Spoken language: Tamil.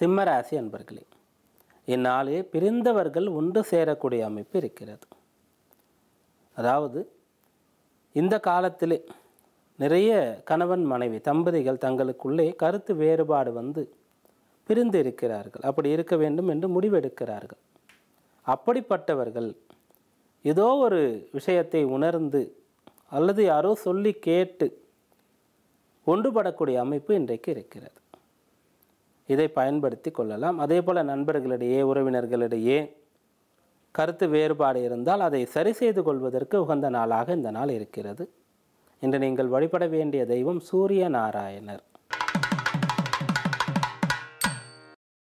சிம்மராசி அன்பர்களே இந்நாளே பிரிந்தவர்கள் ஒன்று சேரக்கூடிய அமைப்பு இருக்கிறது அதாவது இந்த காலத்திலே நிறைய கணவன் மனைவி தம்பதிகள் தங்களுக்குள்ளே கருத்து வேறுபாடு வந்து பிரிந்து இருக்கிறார்கள் அப்படி இருக்க வேண்டும் என்று முடிவெடுக்கிறார்கள் அப்படிப்பட்டவர்கள் ஏதோ ஒரு விஷயத்தை உணர்ந்து அல்லது யாரோ சொல்லி கேட்டு ஒன்றுபடக்கூடிய அமைப்பு இன்றைக்கு இருக்கிறது இதை பயன்படுத்தி கொள்ளலாம் அதே போல் நண்பர்களிடையே உறவினர்களிடையே கருத்து வேறுபாடு இருந்தால் அதை சரி செய்து கொள்வதற்கு உகந்த நாளாக இந்த நாள் இருக்கிறது இன்று நீங்கள் வழிபட வேண்டிய தெய்வம் சூரிய நாராயணர்